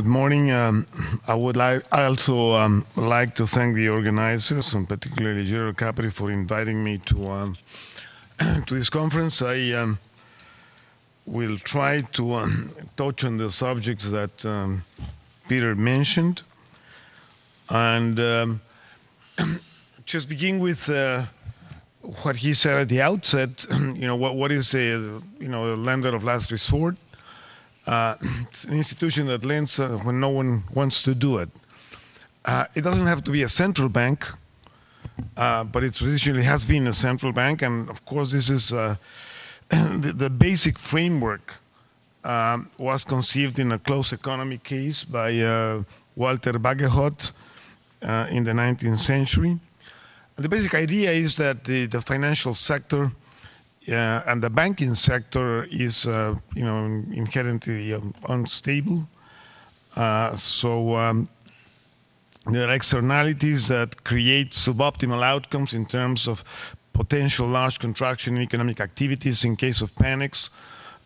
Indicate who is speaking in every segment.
Speaker 1: Good morning. Um, I would like I also um, like to thank the organizers and particularly Gerald Capri for inviting me to um, to this conference. I um, will try to um, touch on the subjects that um, Peter mentioned, and just begin with. Uh, what he said at the outset, you know, what, what is a, you know, a lender of last resort? Uh, it's an institution that lends uh, when no one wants to do it. Uh, it doesn't have to be a central bank, but it traditionally has been a central bank, and of course this is the, the, basic framework um, was conceived in a close economy case by Walter Bagehot in the 19th century. And the basic idea is that the, the financial sector yeah, and the banking sector is, uh, you know, inherently um, unstable. Uh, so um, there are externalities that create suboptimal outcomes in terms of potential large contraction in economic activities in case of panics,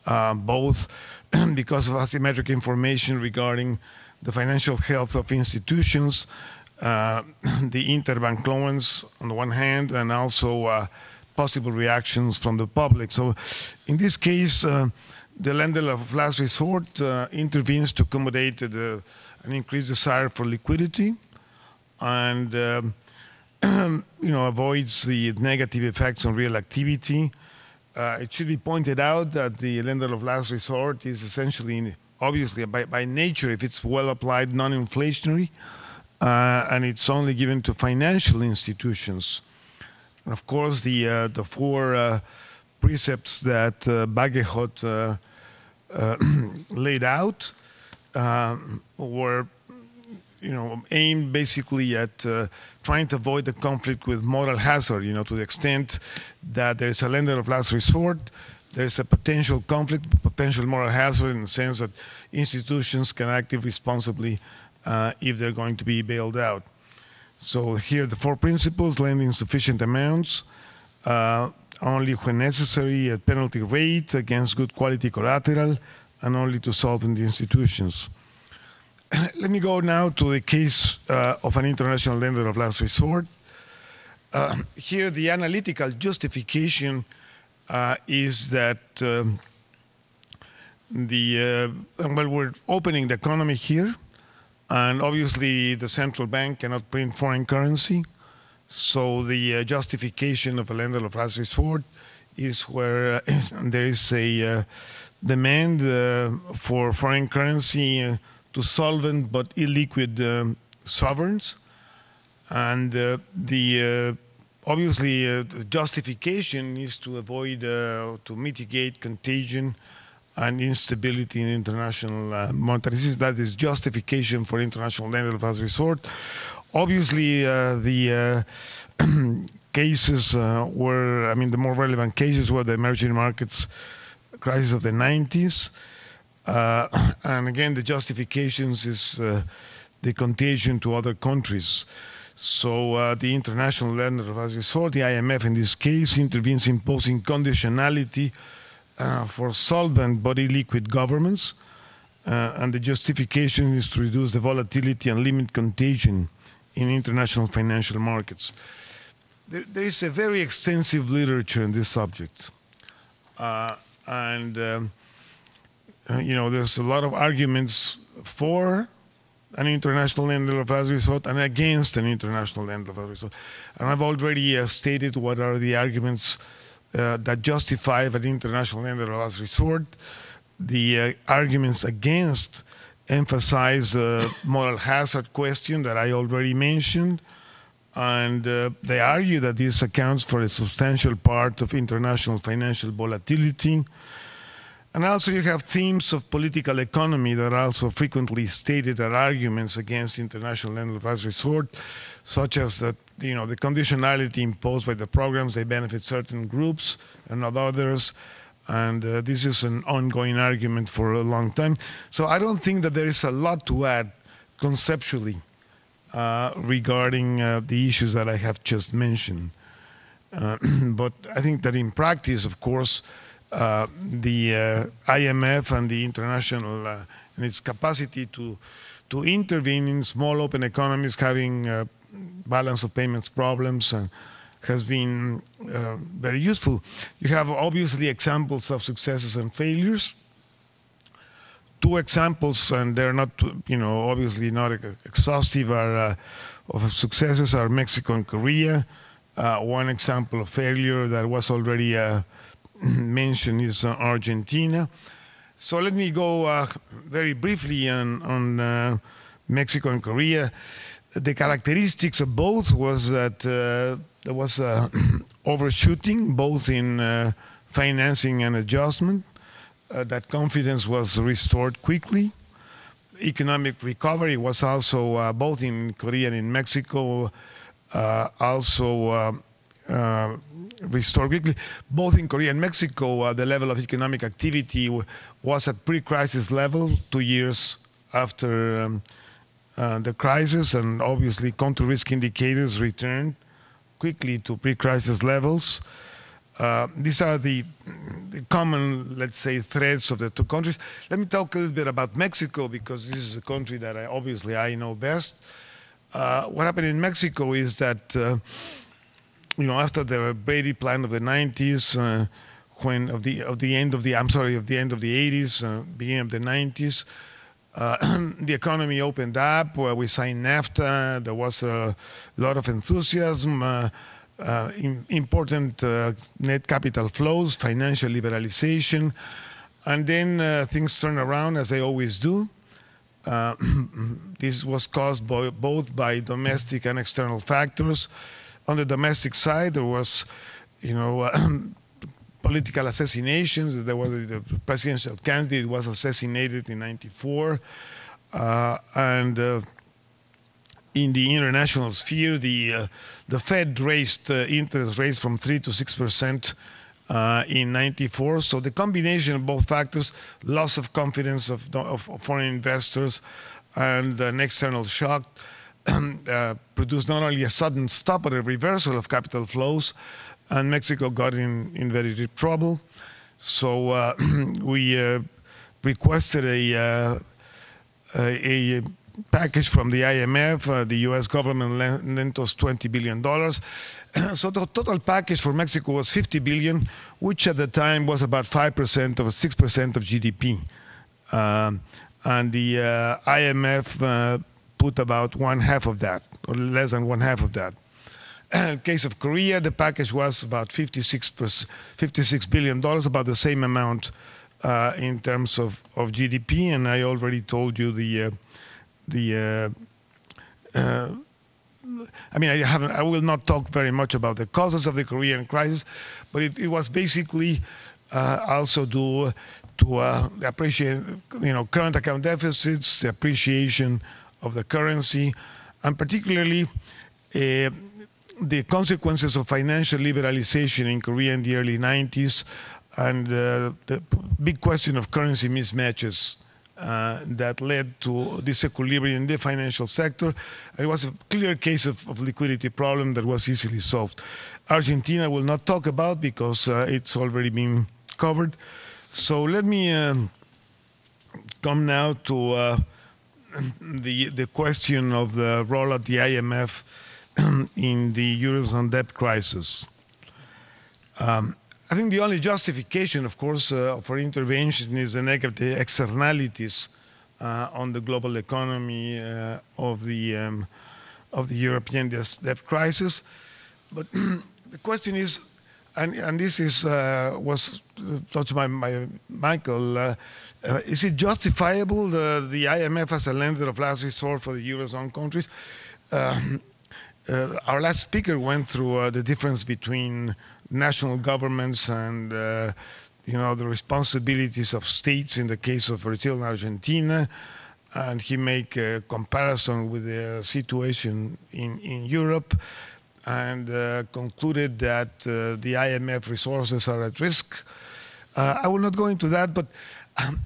Speaker 1: uh, both because of asymmetric information regarding the financial health of institutions, uh, the interbank loans on the one hand, and also uh, possible reactions from the public. So in this case, uh, the lender of last resort uh, intervenes to accommodate the, an increased desire for liquidity and um, you know, avoids the negative effects on real activity. Uh, it should be pointed out that the lender of last resort is essentially, obviously, by, by nature, if it's well applied, non-inflationary, uh, and it's only given to financial institutions and of course, the, uh, the four uh, precepts that uh, Bagehot uh, uh, laid out uh, were you know, aimed basically at trying to avoid the conflict with moral hazard, you know, to the extent that there is a lender of last resort, there is a potential conflict, potential moral hazard in the sense that institutions can act irresponsibly if they're going to be bailed out. So here the four principles, lending sufficient amounts, uh, only when necessary at penalty rate against good quality collateral, and only to solvent institutions. Let me go now to the case uh, of an international lender of last resort. Uh, here the analytical justification uh, is that um, the, uh, well, we're opening the economy here, and obviously, the central bank cannot print foreign currency. So the uh, justification of a lender of last resort is where uh, there is a uh, demand uh, for foreign currency uh, to solvent but illiquid um, sovereigns. And uh, the obviously the justification is to avoid, to mitigate contagion and instability in international uh, monetary system. That is justification for international of last resort. Obviously, uh, the uh, cases uh, were, I mean, the more relevant cases were the emerging markets crisis of the 90s. Uh, and again, the justifications is uh, the contagion to other countries. So uh, the International Lender of resort, the IMF in this case, intervenes imposing conditionality uh, for solvent body liquid governments, uh, and the justification is to reduce the volatility and limit contagion in international financial markets. There, there is a very extensive literature on this subject. Uh, and, um, uh, you know, there's a lot of arguments for an international end of last resort and against an international end of last resort. And I've already uh, stated what are the arguments uh, that justify an international lender as last resort. The uh, arguments against emphasize the moral hazard question that I already mentioned, and uh, they argue that this accounts for a substantial part of international financial volatility and also you have themes of political economy that are also frequently stated as arguments against international land of resort, such as that you know the conditionality imposed by the programs they benefit certain groups and not others. And uh, this is an ongoing argument for a long time. So I don't think that there is a lot to add conceptually uh, regarding uh, the issues that I have just mentioned. Uh, but I think that in practice, of course, uh, the uh, IMF and the international uh, and its capacity to to intervene in small open economies having balance of payments problems and has been uh, very useful. You have obviously examples of successes and failures. Two examples, and they're not, you know, obviously not exhaustive, are uh, of successes are Mexico and Korea. Uh, one example of failure that was already mention is uh, Argentina. So let me go uh, very briefly on, on uh, Mexico and Korea. The characteristics of both was that there was overshooting, both in financing and adjustment. that confidence was restored quickly economic recovery was also uh, both in Korea and in Mexico uh, also uh, quickly. Both in Korea and Mexico, uh, the level of economic activity was at pre-crisis level two years after um, uh, the crisis, and obviously country risk indicators returned quickly to pre-crisis levels. Uh, these are the, the, common, let's say, threads of the two countries. Let me talk a little bit about Mexico because this is a country that I obviously I know best. Uh, what happened in Mexico is that uh, you know, after the Brady plan of the 90s, uh, when of the of the end of the I'm sorry of the end of the 80s, uh, beginning of the 90s, uh, the economy opened up. Uh, we signed NAFTA. There was a lot of enthusiasm. Uh, uh, In, important net capital flows, financial liberalization, and then things turned around as they always do. this was caused by, both by domestic and external factors. On the domestic side, there was, you know, uh, political assassinations. There was the presidential candidate was assassinated in '94, uh, and uh, in the international sphere, the uh, the Fed raised uh, interest rates from three to six percent. Uh, in 94 so the combination of both factors loss of confidence of, of foreign investors and an external shock Uh, produced not only a sudden stop but a reversal of capital flows, and Mexico got in, in very deep trouble. So uh, we uh, requested uh, a, a package from the IMF. Uh, the U.S. government lent us 20 billion dollars. so the total package for Mexico was 50 billion, which at the time was about five percent or six percent of GDP. Um, and the IMF put about one half of that, or less than one half of that. In case of Korea, the package was about 56, $56 billion, about the same amount uh, in terms of, of GDP. And I already told you the, uh, the uh, uh, I mean, I, haven't, I will not talk very much about the causes of the Korean crisis, but it, it was basically uh, also due to uh, appreciate, you know, current account deficits, the appreciation of the currency, and particularly uh, the consequences of financial liberalization in Korea in the early 90s and uh, the big question of currency mismatches uh, that led to disequilibrium in the financial sector. It was a clear case of, of, liquidity problem that was easily solved. Argentina will not talk about because uh, it's already been covered. So let me come now to the the question of the role of the IMF in the eurozone debt crisis. Um, I think the only justification, of course, uh, for intervention is the negative externalities uh, on the global economy uh, of the um, of the European debt crisis. But the question is, and, and this is uh, was uh, touched by, by Michael, uh, uh, is it justifiable the, the IMF as a lender of last resort for the Eurozone countries? Um, uh, our last speaker went through uh, the difference between national governments and uh, you know the responsibilities of states in the case of Brazil and Argentina, and he made a comparison with the situation in, in Europe and uh, concluded that uh, the IMF resources are at risk. I will not go into that, but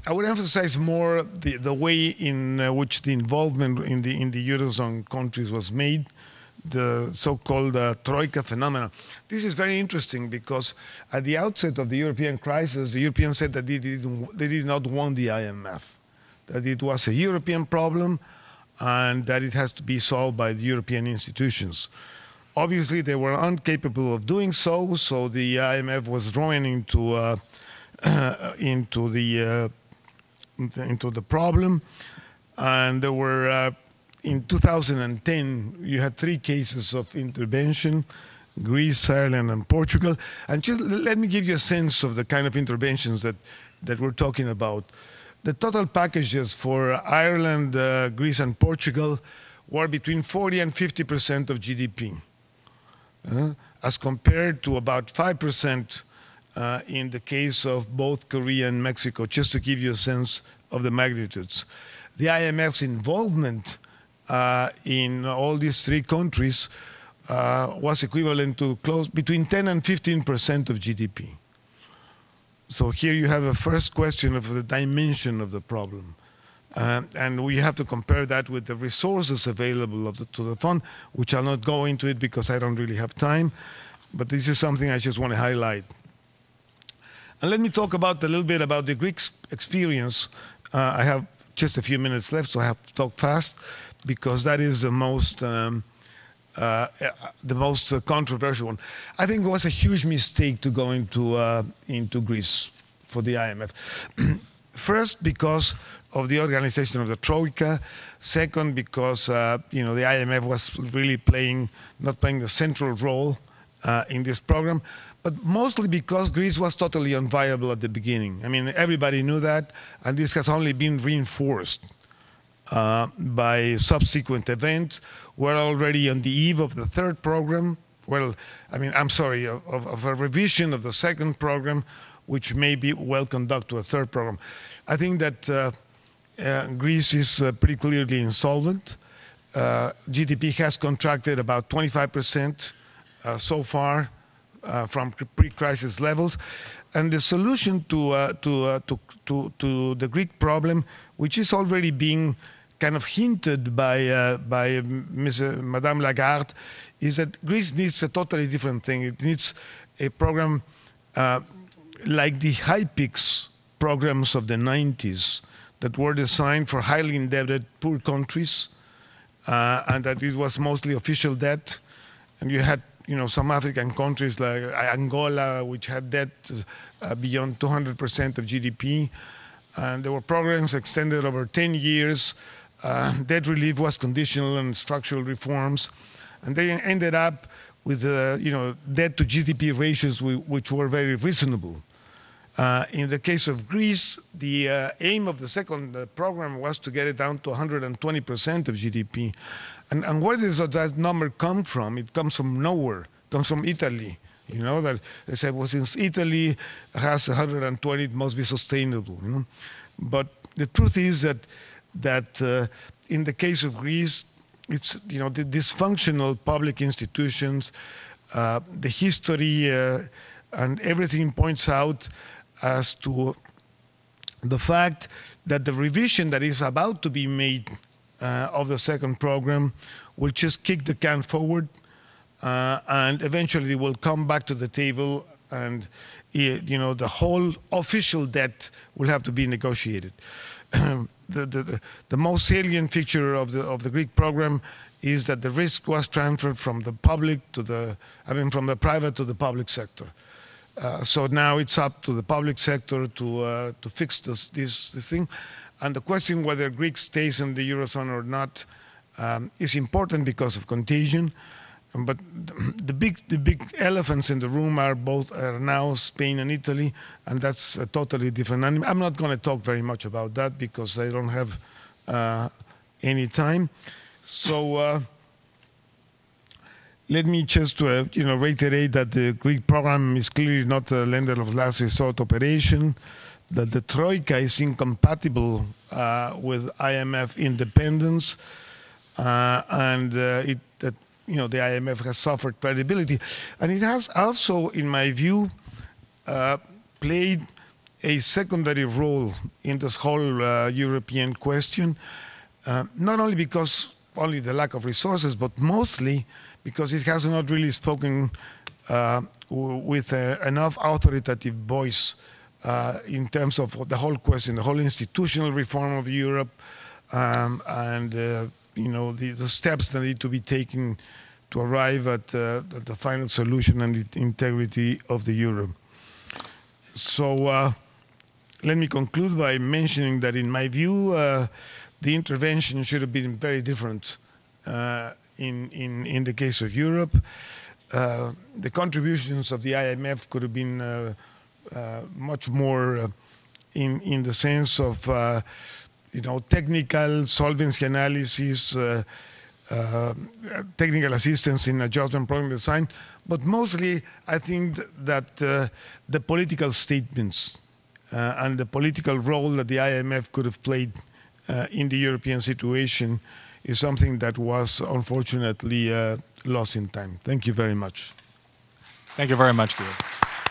Speaker 1: I would emphasize more the, the way in uh, which the involvement in the, in the Eurozone countries was made, the so-called uh, Troika phenomena. This is very interesting because at the outset of the European crisis, the Europeans said that they, didn't, they did not want the IMF, that it was a European problem and that it has to be solved by the European institutions. Obviously, they were incapable of doing so, so the IMF was drawing into uh, uh, into the uh, into the problem, and there were uh, in 2010 you had three cases of intervention. Greece, Ireland, and Portugal. And just let me give you a sense of the kind of interventions that, that we're talking about. The total packages for Ireland, uh, Greece, and Portugal were between 40 and 50 percent of GDP, uh, as compared to about 5 percent uh, in the case of both Korea and Mexico, just to give you a sense of the magnitudes. The IMF's involvement uh, in all these three countries uh, was equivalent to close between 10 and 15 percent of GDP. So here you have a first question of the dimension of the problem. Uh, and we have to compare that with the resources available the, to the fund, which I'll not go into it because I don't really have time. But this is something I just want to highlight. And let me talk about a little bit about the Greek experience. Uh, I have just a few minutes left, so I have to talk fast because that is the most um, uh, the most uh, controversial one. I think it was a huge mistake to go into uh, into Greece for the IMF. First, because of the organization of the troika. Second, because uh, you know the IMF was really playing not playing the central role uh, in this program but mostly because Greece was totally unviable at the beginning. I mean, everybody knew that, and this has only been reinforced uh, by subsequent events. We're already on the eve of the third program. Well, I mean, I'm sorry, of, of a revision of the second program, which may be well conducted to a third program. I think that uh, uh, Greece is uh, pretty clearly insolvent. Uh, GDP has contracted about 25% uh, so far uh, from pre-crisis levels, and the solution to, uh, to, uh, to, to, to, the Greek problem, which is already being kind of hinted by, uh, by Ms., uh, Madame Lagarde, is that Greece needs a totally different thing. It needs a program uh, like the high peaks programs of the 90s that were designed for highly indebted poor countries, and that it was mostly official debt, and you had you know, some African countries like Angola, which had debt uh, beyond 200% of GDP. And there were programs extended over 10 years. Uh, debt relief was conditional on structural reforms. And they ended up with, uh, you know, debt to GDP ratios which were very reasonable. Uh, in the case of Greece, the uh, aim of the second uh, program was to get it down to 120% of GDP. And, and where does that number come from? It comes from nowhere. It comes from Italy. You know, that they said, well, since Italy has 120, it must be sustainable. You know? But the truth is that, that uh, in the case of Greece, it's, you know, the dysfunctional public institutions, uh, the history, uh, and everything points out as to the fact that the revision that is about to be made uh, of the second program will just kick the can forward uh, and eventually will come back to the table and you know the whole official debt will have to be negotiated. the, the, the most salient feature of the of the Greek program is that the risk was transferred from the public to the I mean from the private to the public sector. Uh, so now it's up to the public sector to uh, to fix this, this this thing, and the question whether Greece stays in the Eurozone or not um, is important because of contagion. But the big, the big elephants in the room are both are now Spain and Italy, and that's a totally different animal. I'm not going to talk very much about that because I don't have uh, any time. So uh, let me just uh, you know reiterate that the Greek program is clearly not a lender of last resort operation that the troika is incompatible uh, with IMF independence, uh, and uh, it, that you know the IMF has suffered credibility, and it has also, in my view, uh, played a secondary role in this whole uh, European question, uh, not only because only the lack of resources, but mostly because it has not really spoken with enough authoritative voice uh, in terms of the whole question, the whole institutional reform of Europe, um, and uh, you know the, the, steps that need to be taken to arrive at, uh, the final solution and the integrity of the euro. So uh, let me conclude by mentioning that, in my view, uh, the intervention should have been very different uh, in, in, in the case of Europe. the contributions of the IMF could have been uh, much more uh, in in the sense of uh, you know technical solvency analysis. Uh, technical assistance in adjustment problem design, but mostly I think that uh, the political statements uh, and the political role that the IMF could have played in the European situation is something that was unfortunately lost in time. Thank you very much. Thank you very much, Guillaume.